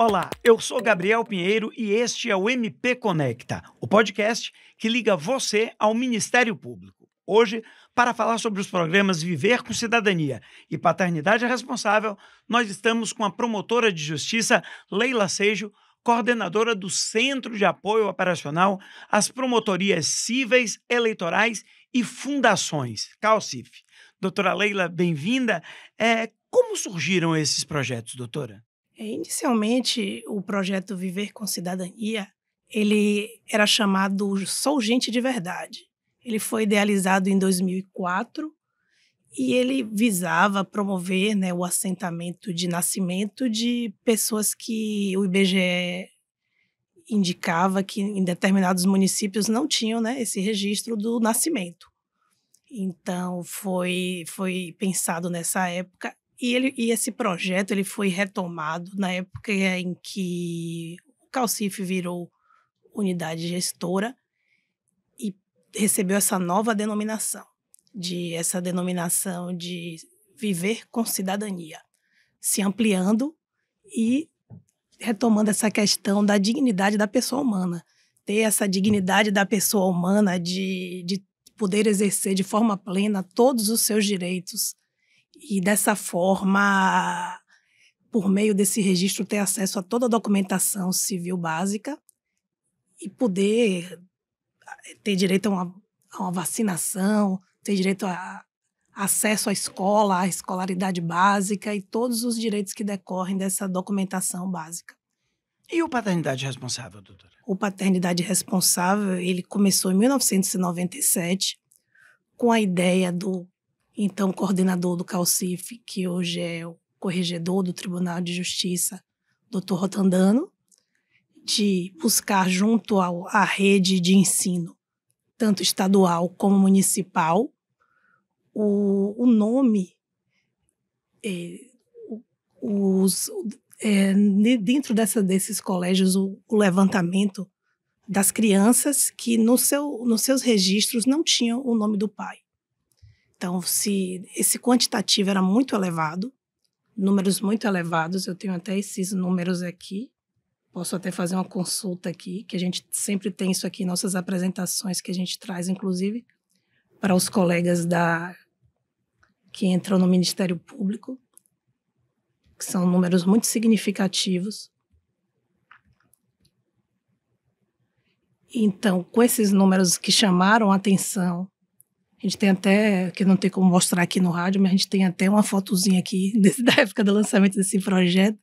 Olá, eu sou Gabriel Pinheiro e este é o MP Conecta, o podcast que liga você ao Ministério Público. Hoje, para falar sobre os programas Viver com Cidadania e Paternidade Responsável, nós estamos com a promotora de justiça Leila Sejo, coordenadora do Centro de Apoio Operacional às Promotorias Cíveis, Eleitorais e Fundações, CalCIF. Doutora Leila, bem-vinda. É, como surgiram esses projetos, doutora? É, inicialmente, o projeto Viver com Cidadania, ele era chamado Sou Gente de Verdade. Ele foi idealizado em 2004 e ele visava promover né, o assentamento de nascimento de pessoas que o IBGE indicava que em determinados municípios não tinham né, esse registro do nascimento. Então, foi, foi pensado nessa época e, ele, e esse projeto ele foi retomado na época em que o Calcife virou unidade gestora e recebeu essa nova denominação, de essa denominação de viver com cidadania, se ampliando e retomando essa questão da dignidade da pessoa humana, ter essa dignidade da pessoa humana de, de poder exercer de forma plena todos os seus direitos e dessa forma, por meio desse registro, ter acesso a toda a documentação civil básica e poder eh, ter direito a uma, a uma vacinação, ter direito a acesso à escola, à escolaridade básica e todos os direitos que decorrem dessa documentação básica. E o Paternidade Responsável, doutora? O Paternidade Responsável, ele começou em 1997 com a ideia do então coordenador do CALCIF, que hoje é o corregedor do Tribunal de Justiça, Dr. Rotandano, de buscar junto à rede de ensino, tanto estadual como municipal, o, o nome, é, os, é, dentro dessa, desses colégios, o, o levantamento das crianças que no seu, nos seus registros não tinham o nome do pai. Então, se esse quantitativo era muito elevado, números muito elevados, eu tenho até esses números aqui. Posso até fazer uma consulta aqui, que a gente sempre tem isso aqui em nossas apresentações que a gente traz, inclusive, para os colegas da que entram no Ministério Público, que são números muito significativos. Então, com esses números que chamaram a atenção a gente tem até, que não tem como mostrar aqui no rádio, mas a gente tem até uma fotozinha aqui desse, da época do lançamento desse projeto.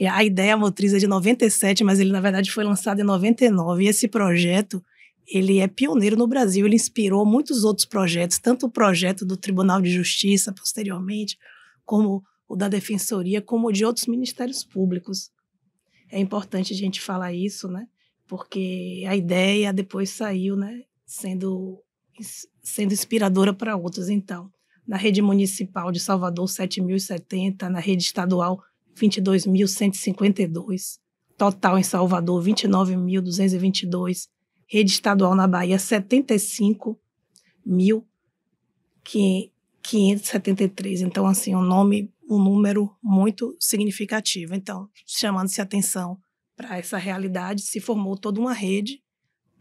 E a ideia motriz é de 97, mas ele na verdade foi lançado em 99. E esse projeto, ele é pioneiro no Brasil, ele inspirou muitos outros projetos, tanto o projeto do Tribunal de Justiça posteriormente, como o da Defensoria, como de outros ministérios públicos. É importante a gente falar isso, né? Porque a ideia depois saiu, né, sendo sendo inspiradora para outras, então. Na rede municipal de Salvador, 7.070, na rede estadual, 22.152, total em Salvador, 29.222, rede estadual na Bahia, 75.573. Então, assim, um nome, um número muito significativo. Então, chamando-se atenção para essa realidade, se formou toda uma rede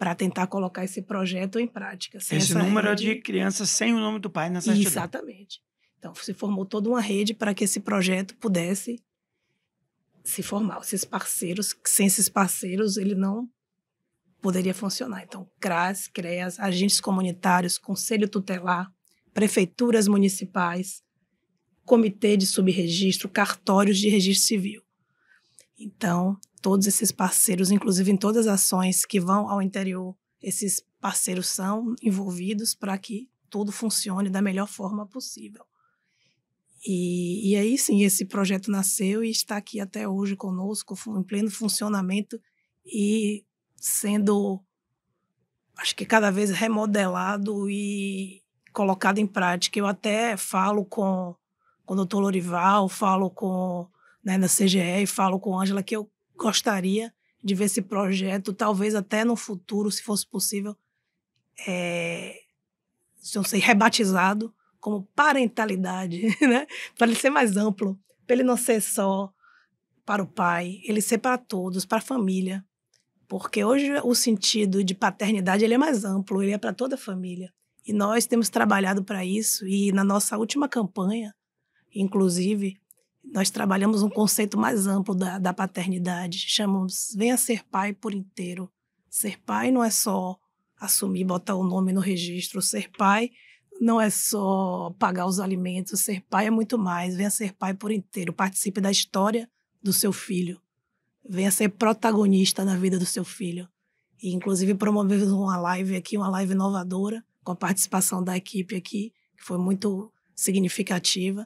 para tentar colocar esse projeto em prática. Esse número é rede... de crianças sem o nome do pai nessa certidão. Exatamente. Então, se formou toda uma rede para que esse projeto pudesse se formar. Esses parceiros, sem esses parceiros, ele não poderia funcionar. Então, CRAS, CREAS, agentes comunitários, conselho tutelar, prefeituras municipais, comitê de subregistro, cartórios de registro civil. Então, todos esses parceiros, inclusive em todas as ações que vão ao interior, esses parceiros são envolvidos para que tudo funcione da melhor forma possível. E, e, aí é sim, esse projeto nasceu e está aqui até hoje conosco, em pleno funcionamento e sendo, acho que cada vez remodelado e colocado em prática. Eu até falo com, com o doutor Lorival, falo com né, na CGE e falo com a Ângela que eu gostaria de ver esse projeto, talvez até no futuro, se fosse possível, é, se eu sei, rebatizado como parentalidade, né? para ele ser mais amplo, para ele não ser só para o pai, ele ser para todos, para a família. Porque hoje o sentido de paternidade ele é mais amplo, ele é para toda a família. E nós temos trabalhado para isso e na nossa última campanha, inclusive, nós trabalhamos um conceito mais amplo da, da paternidade. Chamamos venha ser pai por inteiro. Ser pai não é só assumir, botar o nome no registro. Ser pai não é só pagar os alimentos. Ser pai é muito mais. Venha ser pai por inteiro. Participe da história do seu filho. Venha ser protagonista na vida do seu filho. E, inclusive, promovemos uma live aqui, uma live inovadora, com a participação da equipe aqui, que foi muito significativa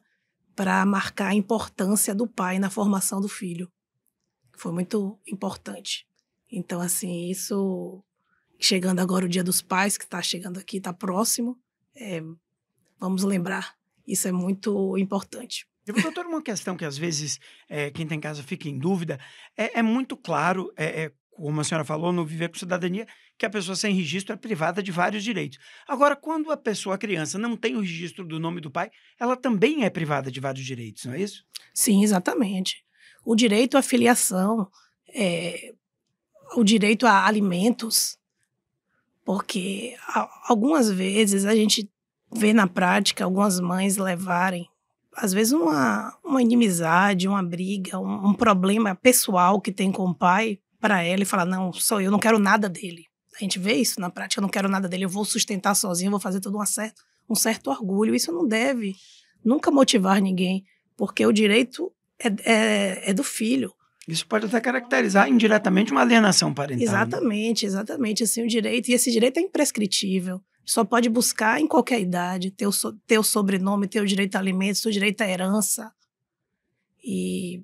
para marcar a importância do pai na formação do filho. Foi muito importante. Então, assim, isso. Chegando agora o Dia dos Pais, que está chegando aqui, está próximo, é, vamos lembrar. Isso é muito importante. Doutora, uma questão que às vezes é, quem tem tá casa fica em dúvida. É, é muito claro é, é como a senhora falou, no Viver com Cidadania, que a pessoa sem registro é privada de vários direitos. Agora, quando a pessoa, a criança, não tem o registro do nome do pai, ela também é privada de vários direitos, não é isso? Sim, exatamente. O direito à filiação, é, o direito a alimentos, porque algumas vezes a gente vê na prática algumas mães levarem às vezes uma, uma inimizade, uma briga, um, um problema pessoal que tem com o pai para ela e falar: não, sou eu, não quero nada dele. A gente vê isso na prática, eu não quero nada dele, eu vou sustentar sozinho, eu vou fazer todo um certo, um certo orgulho. Isso não deve nunca motivar ninguém, porque o direito é, é, é do filho. Isso pode até caracterizar indiretamente uma alienação parental. Né? Exatamente, né? exatamente. Assim, o direito, e esse direito é imprescritível. Só pode buscar em qualquer idade, ter o, so, ter o sobrenome, ter o direito a alimentos, o direito à herança. E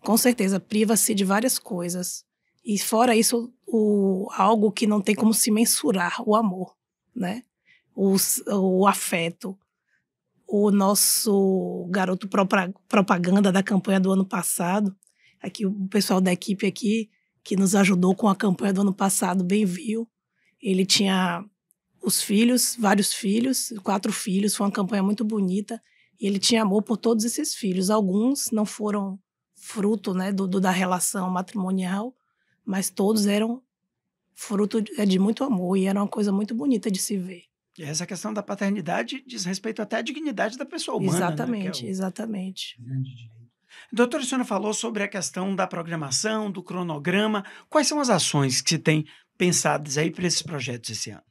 com certeza priva-se de várias coisas e fora isso, o, algo que não tem como se mensurar, o amor, né? O, o afeto. O nosso garoto propaganda da campanha do ano passado, aqui o pessoal da equipe aqui que nos ajudou com a campanha do ano passado bem viu. Ele tinha os filhos, vários filhos, quatro filhos, foi uma campanha muito bonita. E ele tinha amor por todos esses filhos. Alguns não foram fruto né, do, do da relação matrimonial, mas todos eram fruto de, é, de muito amor e era uma coisa muito bonita de se ver. E essa questão da paternidade diz respeito até à dignidade da pessoa humana. Né, é exatamente, né? é o... exatamente. Doutora, a senhora falou sobre a questão da programação, do cronograma. Quais são as ações que se tem pensadas aí para esses projetos esse ano?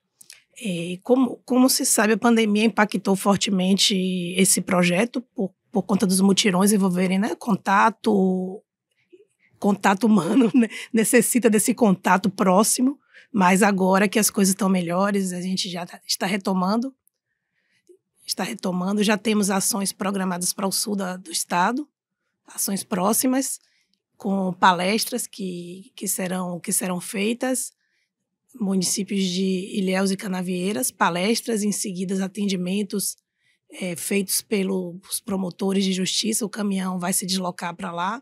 É, como, como se sabe, a pandemia impactou fortemente esse projeto por, por conta dos mutirões envolverem né, contato, contato humano, né? necessita desse contato próximo. Mas agora que as coisas estão melhores, a gente já tá, está retomando. Está retomando, já temos ações programadas para o sul da, do estado, ações próximas, com palestras que, que, serão, que serão feitas, municípios de Ilhéus e Canavieiras, palestras, em seguida atendimentos é, feitos pelos promotores de justiça, o caminhão vai se deslocar para lá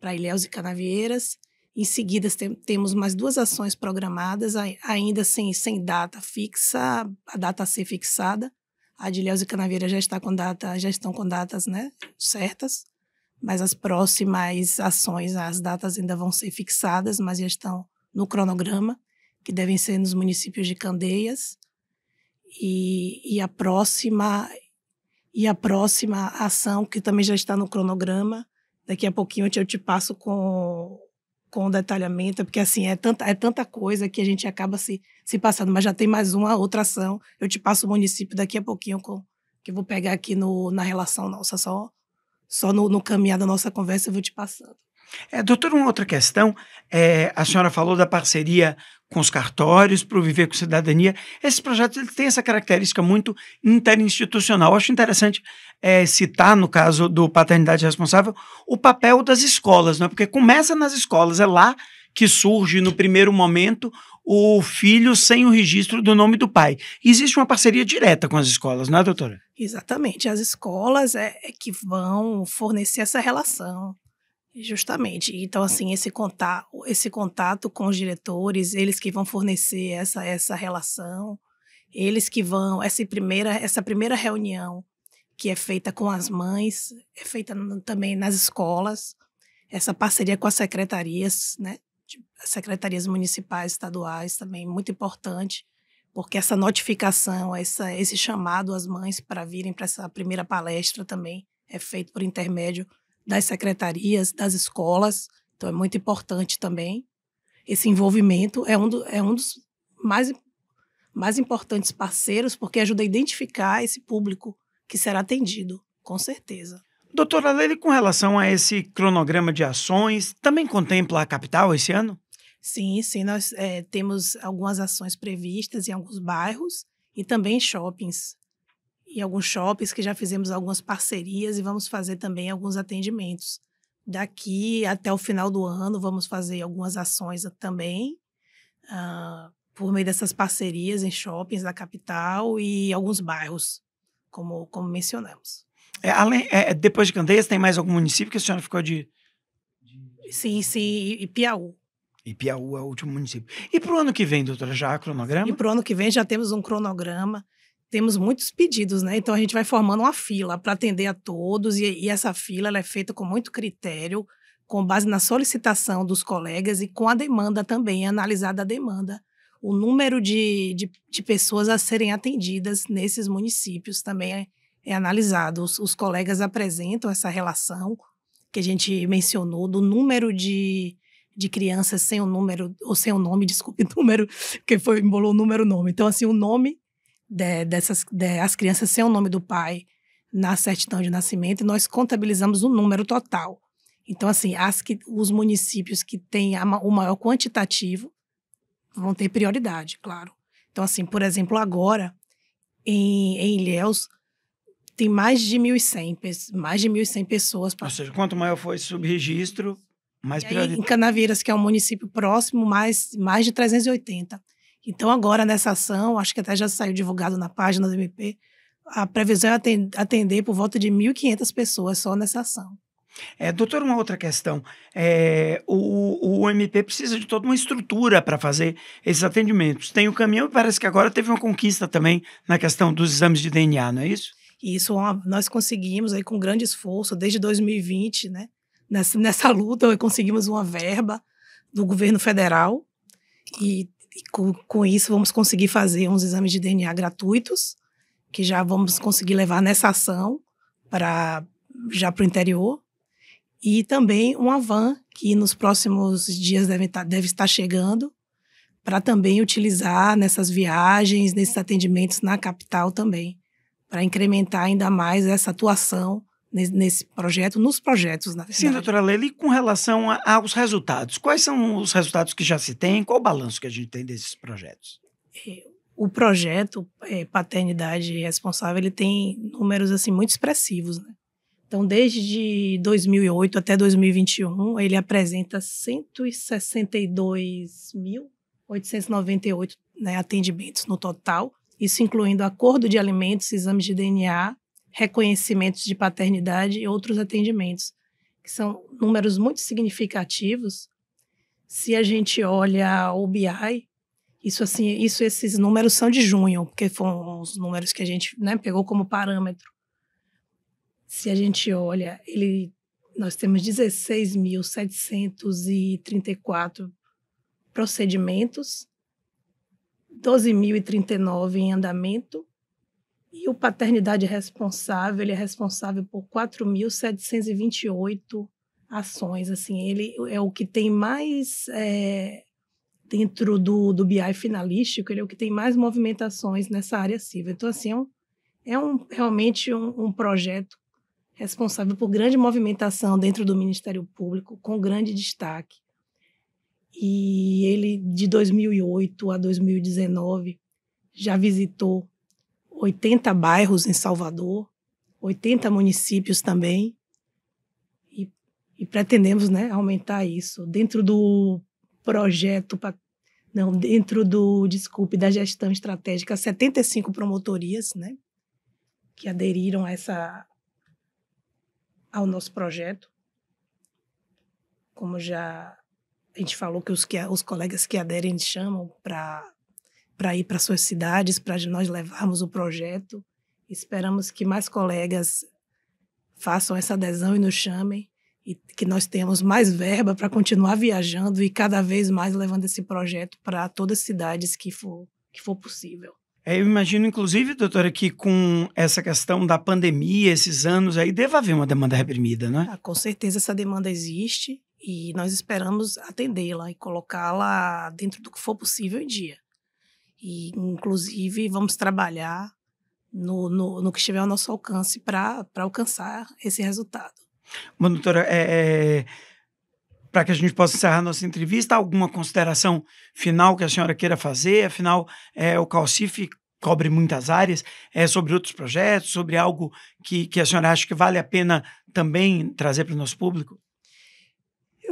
para Ilhéus e Canavieiras. Em seguida, tem, temos mais duas ações programadas, ainda sem, sem data fixa, a data a ser fixada. A de Ilhéus e Canavieiras já, está com data, já estão com datas né, certas, mas as próximas ações, as datas ainda vão ser fixadas, mas já estão no cronograma, que devem ser nos municípios de Candeias. E, e a próxima e a próxima ação, que também já está no cronograma, Daqui a pouquinho eu te, passo com, com detalhamento, porque assim, é tanta, é tanta coisa que a gente acaba se, se passando, mas já tem mais uma outra ação. Eu te passo o município daqui a pouquinho, com, que eu vou pegar aqui no, na relação nossa, só, só no, no caminhar da nossa conversa eu vou te passando. É, doutor, uma outra questão. É, a senhora falou da parceria com os cartórios, para o Viver com Cidadania. Esses projetos ele tem essa característica muito interinstitucional. acho interessante é, citar, no caso do Paternidade Responsável, o papel das escolas, né? porque começa nas escolas, é lá que surge no primeiro momento o filho sem o registro do nome do pai. Existe uma parceria direta com as escolas, não é, doutora? Exatamente, as escolas é, é que vão fornecer essa relação. Justamente. Então, assim, esse contato, esse contato com os diretores, eles que vão fornecer essa, essa relação, eles que vão. Essa primeira, essa primeira reunião que é feita com as mães, é feita também nas escolas, essa parceria com as secretarias, né? As secretarias municipais, estaduais também, muito importante, porque essa notificação, essa, esse chamado às mães para virem para essa primeira palestra também é feito por intermédio das secretarias, das escolas. Então, é muito importante também. Esse envolvimento é um, do, é um dos mais, mais importantes parceiros, porque ajuda a identificar esse público que será atendido, com certeza. Doutora Leile, com relação a esse cronograma de ações, também contempla a capital esse ano? Sim, sim, nós é, temos algumas ações previstas em alguns bairros e também shoppings em alguns shoppings que já fizemos algumas parcerias e vamos fazer também alguns atendimentos. Daqui até o final do ano, vamos fazer algumas ações também, uh, por meio dessas parcerias em shoppings da capital e alguns bairros, como, como mencionamos. É, além, é, é depois de Candeias, tem mais algum município que a senhora ficou de. Sim, sim, e Piauí. E Piauí é o último município. E para o ano que vem, doutora, já há cronograma? E para o ano que vem já temos um cronograma temos muitos pedidos, né? Então a gente vai formando uma fila para atender a todos, e, e essa fila é feita com muito critério, com base na solicitação dos colegas e com a demanda também, é analisada a demanda, o número de, de, de, pessoas a serem atendidas nesses municípios também é, é analisado. Os, os colegas apresentam essa relação que a gente mencionou do número de, de crianças sem o número, ou sem o nome, desculpe, número, porque foi, embolou o número o nome. Então, assim, o nome de, dessas, de, as crianças sem o nome do pai na certidão de nascimento e nós contabilizamos o número total. Então, assim, as que, os municípios que têm a, o maior quantitativo vão ter prioridade, claro. Então, assim, por exemplo, agora, em, em Ilhéus, tem mais de 1.100, mais de 1.100 pessoas. Pra... Ou seja, quanto maior for esse subregistro, mais prioridade. Em Canaveiras, que é um município próximo, mais, mais de 380. Então, agora nessa ação, acho que até já saiu divulgado na página do MP, a previsão é atender por volta de 1.500 pessoas só nessa ação. É, doutor, uma outra questão. É, o, o MP precisa de toda uma estrutura para fazer esses atendimentos. Tem o caminhão e parece que agora teve uma conquista também na questão dos exames de DNA, não é isso? Isso, nós conseguimos aí com grande esforço, desde 2020, né? Nessa, nessa luta, conseguimos uma verba do governo federal e com, com isso, vamos conseguir fazer uns exames de DNA gratuitos, que já vamos conseguir levar nessa ação para já para o interior. E também uma van que nos próximos dias deve, tá, deve estar chegando para também utilizar nessas viagens, nesses atendimentos na capital também, para incrementar ainda mais essa atuação nesse projeto, nos projetos, na verdade. Sim, doutora Leila, e com relação a, aos resultados, quais são os resultados que já se tem? Qual o balanço que a gente tem desses projetos? É, o projeto é, Paternidade Responsável, ele tem números, assim, muito expressivos, né? Então, desde 2008 até 2021, ele apresenta 162.898 né, atendimentos no total, isso incluindo acordo de alimentos, exames de DNA, reconhecimentos de paternidade e outros atendimentos, que são números muito significativos. Se a gente olha o BI, isso assim, isso esses números são de junho, porque foram os números que a gente né, pegou como parâmetro. Se a gente olha, ele, nós temos 16.734 procedimentos, 12.039 em andamento e o Paternidade Responsável, ele é responsável por 4.728 ações, assim, ele é o que tem mais, é, dentro do, do BI finalístico, ele é o que tem mais movimentações nessa área civil. Então, assim, é, um, é um, realmente um, um projeto responsável por grande movimentação dentro do Ministério Público, com grande destaque. E ele, de 2008 a 2019, já visitou 80 bairros em Salvador, 80 municípios também. E, e pretendemos né, aumentar isso. Dentro do projeto, pra, não, dentro do, desculpe, da gestão estratégica, 75 promotorias né, que aderiram a essa, ao nosso projeto. Como já a gente falou que os, que, os colegas que aderem chamam para para ir para suas cidades, para nós levarmos o projeto. Esperamos que mais colegas façam essa adesão e nos chamem e que nós tenhamos mais verba para continuar viajando e cada vez mais levando esse projeto para todas as cidades que for, que for possível. É, eu imagino, inclusive, doutora, que com essa questão da pandemia, esses anos aí, deva haver uma demanda reprimida, não né? Ah, com certeza essa demanda existe e nós esperamos atendê-la e colocá-la dentro do que for possível em dia. E, inclusive, vamos trabalhar no, no, no que estiver ao nosso alcance para alcançar esse resultado. Bom, doutora, é, é, para que a gente possa encerrar nossa entrevista, alguma consideração final que a senhora queira fazer? Afinal, é, o Calcif cobre muitas áreas, é sobre outros projetos, sobre algo que, que a senhora acha que vale a pena também trazer para o nosso público?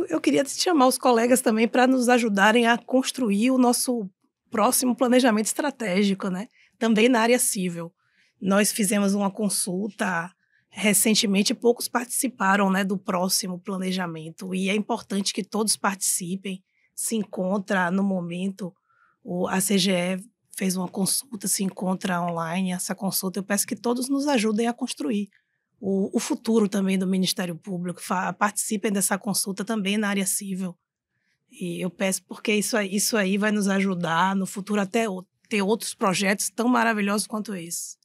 Eu, queria te chamar os colegas também para nos ajudarem a construir o nosso próximo planejamento estratégico, né? Também na área civil. Nós fizemos uma consulta recentemente, poucos participaram, né, do próximo planejamento e é importante que todos participem. Se encontra no momento o a CGE fez uma consulta, se encontra online essa consulta. Eu peço que todos nos ajudem a construir o, o futuro também do Ministério Público. Fa participem dessa consulta também na área civil. E eu peço porque isso aí, isso aí vai nos ajudar no futuro até ter outros projetos tão maravilhosos quanto esse.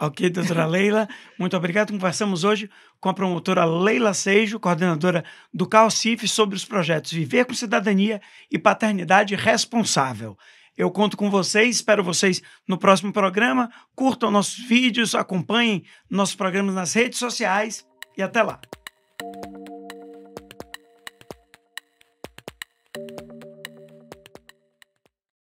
Ok, doutora Leila, muito obrigado. Conversamos hoje com a promotora Leila Seijo, coordenadora do CalCIF, sobre os projetos Viver com Cidadania e Paternidade Responsável. Eu conto com vocês, espero vocês no próximo programa. Curtam nossos vídeos, acompanhem nossos programas nas redes sociais e até lá.